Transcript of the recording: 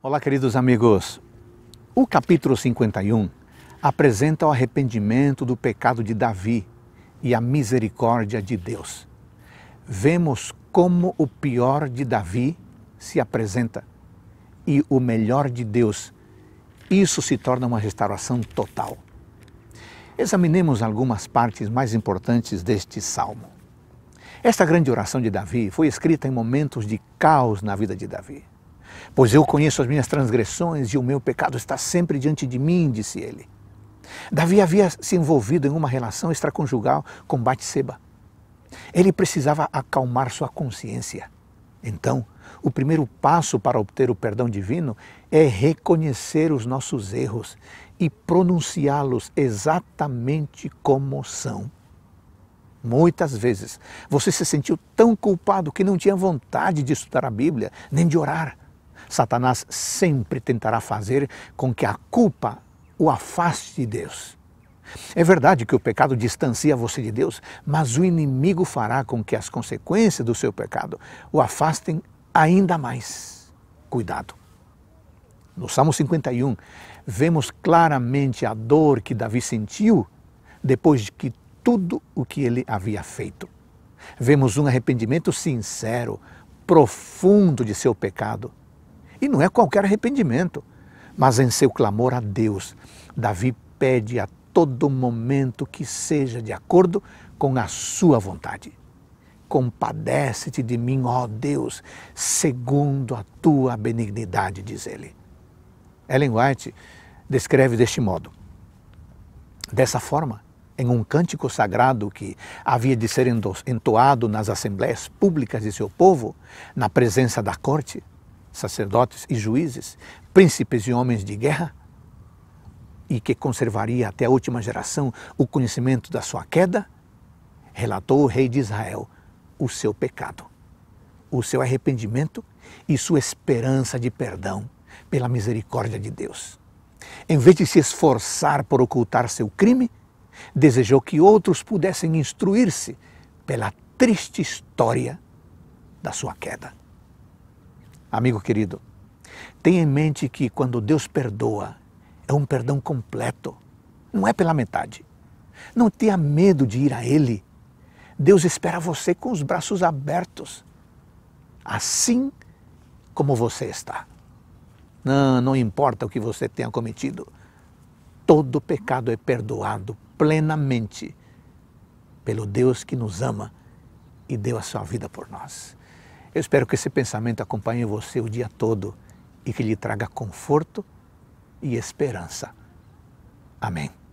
Olá, queridos amigos. O capítulo 51 apresenta o arrependimento do pecado de Davi e a misericórdia de Deus. Vemos como o pior de Davi se apresenta e o melhor de Deus. Isso se torna uma restauração total. Examinemos algumas partes mais importantes deste salmo. Esta grande oração de Davi foi escrita em momentos de caos na vida de Davi. Pois eu conheço as minhas transgressões e o meu pecado está sempre diante de mim, disse ele. Davi havia se envolvido em uma relação extraconjugal com Batseba. Ele precisava acalmar sua consciência. Então, o primeiro passo para obter o perdão divino é reconhecer os nossos erros e pronunciá-los exatamente como são. Muitas vezes você se sentiu tão culpado que não tinha vontade de estudar a Bíblia, nem de orar, Satanás sempre tentará fazer com que a culpa o afaste de Deus. É verdade que o pecado distancia você de Deus, mas o inimigo fará com que as consequências do seu pecado o afastem ainda mais. Cuidado. No Salmo 51, vemos claramente a dor que Davi sentiu depois de que tudo o que ele havia feito. Vemos um arrependimento sincero, profundo de seu pecado e não é qualquer arrependimento, mas em seu clamor a Deus, Davi pede a todo momento que seja de acordo com a sua vontade. Compadece-te de mim, ó Deus, segundo a tua benignidade, diz ele. Ellen White descreve deste modo. Dessa forma, em um cântico sagrado que havia de ser entoado nas assembleias públicas de seu povo, na presença da corte, sacerdotes e juízes, príncipes e homens de guerra, e que conservaria até a última geração o conhecimento da sua queda, relatou o rei de Israel o seu pecado, o seu arrependimento e sua esperança de perdão pela misericórdia de Deus. Em vez de se esforçar por ocultar seu crime, desejou que outros pudessem instruir-se pela triste história da sua queda. Amigo querido, tenha em mente que quando Deus perdoa, é um perdão completo, não é pela metade. Não tenha medo de ir a Ele. Deus espera você com os braços abertos, assim como você está. Não, não importa o que você tenha cometido, todo pecado é perdoado plenamente pelo Deus que nos ama e deu a sua vida por nós. Eu espero que esse pensamento acompanhe você o dia todo e que lhe traga conforto e esperança. Amém.